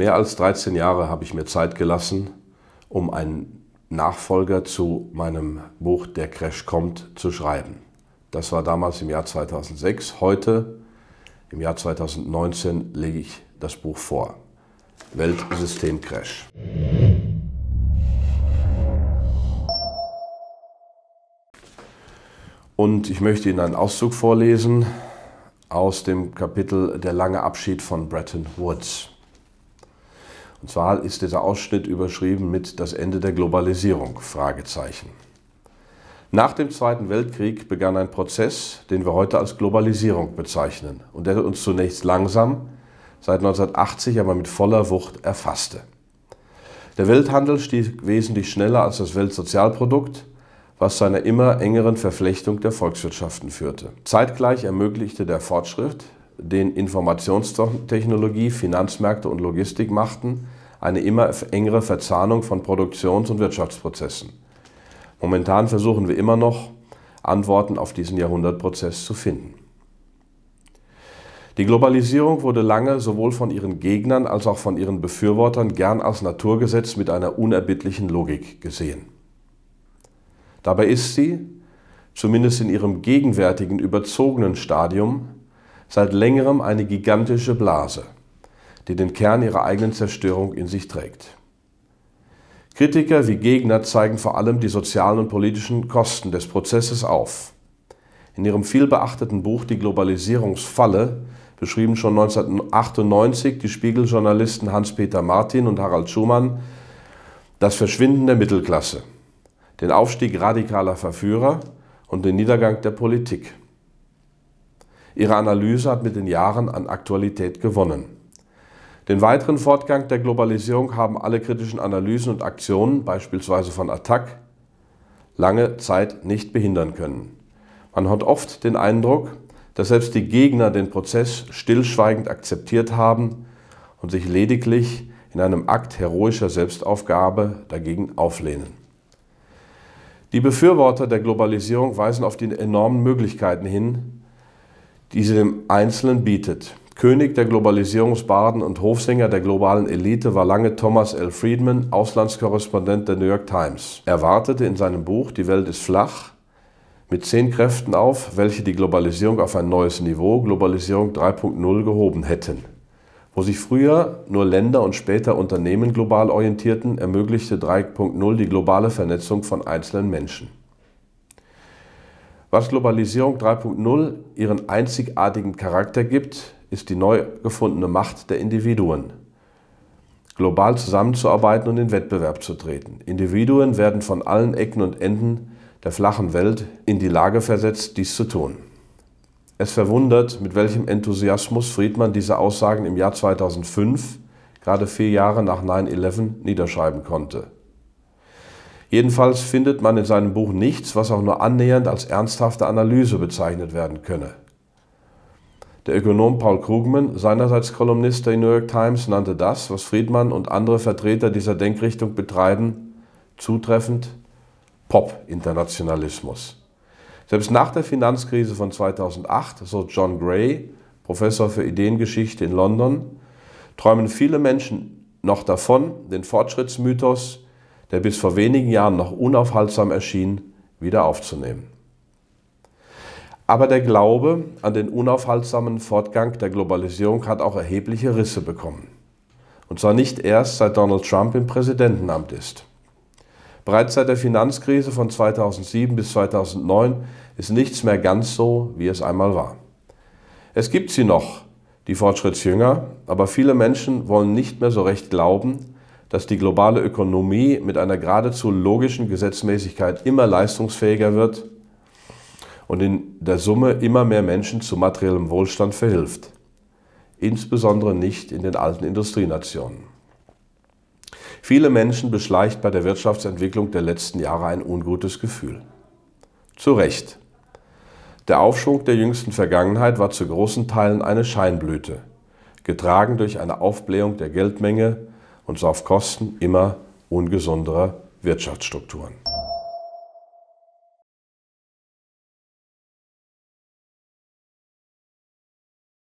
Mehr als 13 Jahre habe ich mir Zeit gelassen, um einen Nachfolger zu meinem Buch Der Crash kommt zu schreiben. Das war damals im Jahr 2006. Heute, im Jahr 2019, lege ich das Buch vor. Weltsystemcrash. Und ich möchte Ihnen einen Auszug vorlesen aus dem Kapitel Der lange Abschied von Bretton Woods. Und zwar ist dieser Ausschnitt überschrieben mit Das Ende der Globalisierung? Fragezeichen. Nach dem Zweiten Weltkrieg begann ein Prozess, den wir heute als Globalisierung bezeichnen und der uns zunächst langsam, seit 1980 aber mit voller Wucht erfasste. Der Welthandel stieg wesentlich schneller als das Weltsozialprodukt, was zu einer immer engeren Verflechtung der Volkswirtschaften führte. Zeitgleich ermöglichte der Fortschritt, den Informationstechnologie, Finanzmärkte und Logistik machten, eine immer engere Verzahnung von Produktions- und Wirtschaftsprozessen. Momentan versuchen wir immer noch, Antworten auf diesen Jahrhundertprozess zu finden. Die Globalisierung wurde lange sowohl von ihren Gegnern als auch von ihren Befürwortern gern als Naturgesetz mit einer unerbittlichen Logik gesehen. Dabei ist sie, zumindest in ihrem gegenwärtigen überzogenen Stadium, seit längerem eine gigantische Blase die den Kern ihrer eigenen Zerstörung in sich trägt. Kritiker wie Gegner zeigen vor allem die sozialen und politischen Kosten des Prozesses auf. In ihrem vielbeachteten Buch Die Globalisierungsfalle beschrieben schon 1998 die Spiegeljournalisten Hans-Peter Martin und Harald Schumann das Verschwinden der Mittelklasse, den Aufstieg radikaler Verführer und den Niedergang der Politik. Ihre Analyse hat mit den Jahren an Aktualität gewonnen. Den weiteren Fortgang der Globalisierung haben alle kritischen Analysen und Aktionen, beispielsweise von Attac, lange Zeit nicht behindern können. Man hat oft den Eindruck, dass selbst die Gegner den Prozess stillschweigend akzeptiert haben und sich lediglich in einem Akt heroischer Selbstaufgabe dagegen auflehnen. Die Befürworter der Globalisierung weisen auf die enormen Möglichkeiten hin, die sie dem Einzelnen bietet. König der Globalisierungsbarden und Hofsänger der globalen Elite war lange Thomas L. Friedman, Auslandskorrespondent der New York Times. Er wartete in seinem Buch Die Welt ist flach mit zehn Kräften auf, welche die Globalisierung auf ein neues Niveau, Globalisierung 3.0, gehoben hätten. Wo sich früher nur Länder und später Unternehmen global orientierten, ermöglichte 3.0 die globale Vernetzung von einzelnen Menschen. Was Globalisierung 3.0 ihren einzigartigen Charakter gibt, ist die neu gefundene Macht der Individuen, global zusammenzuarbeiten und in Wettbewerb zu treten. Individuen werden von allen Ecken und Enden der flachen Welt in die Lage versetzt, dies zu tun. Es verwundert, mit welchem Enthusiasmus Friedman diese Aussagen im Jahr 2005, gerade vier Jahre nach 9-11, niederschreiben konnte. Jedenfalls findet man in seinem Buch nichts, was auch nur annähernd als ernsthafte Analyse bezeichnet werden könne. Der Ökonom Paul Krugman, seinerseits Kolumnist der New York Times, nannte das, was Friedman und andere Vertreter dieser Denkrichtung betreiben, zutreffend Pop-Internationalismus. Selbst nach der Finanzkrise von 2008, so John Gray, Professor für Ideengeschichte in London, träumen viele Menschen noch davon, den Fortschrittsmythos, der bis vor wenigen Jahren noch unaufhaltsam erschien, wieder aufzunehmen. Aber der Glaube an den unaufhaltsamen Fortgang der Globalisierung hat auch erhebliche Risse bekommen. Und zwar nicht erst seit Donald Trump im Präsidentenamt ist. Bereits seit der Finanzkrise von 2007 bis 2009 ist nichts mehr ganz so, wie es einmal war. Es gibt sie noch, die Fortschrittsjünger, aber viele Menschen wollen nicht mehr so recht glauben, dass die globale Ökonomie mit einer geradezu logischen Gesetzmäßigkeit immer leistungsfähiger wird und in der Summe immer mehr Menschen zu materiellem Wohlstand verhilft. Insbesondere nicht in den alten Industrienationen. Viele Menschen beschleicht bei der Wirtschaftsentwicklung der letzten Jahre ein ungutes Gefühl. Zu Recht. Der Aufschwung der jüngsten Vergangenheit war zu großen Teilen eine Scheinblüte, getragen durch eine Aufblähung der Geldmenge und so auf Kosten immer ungesunderer Wirtschaftsstrukturen.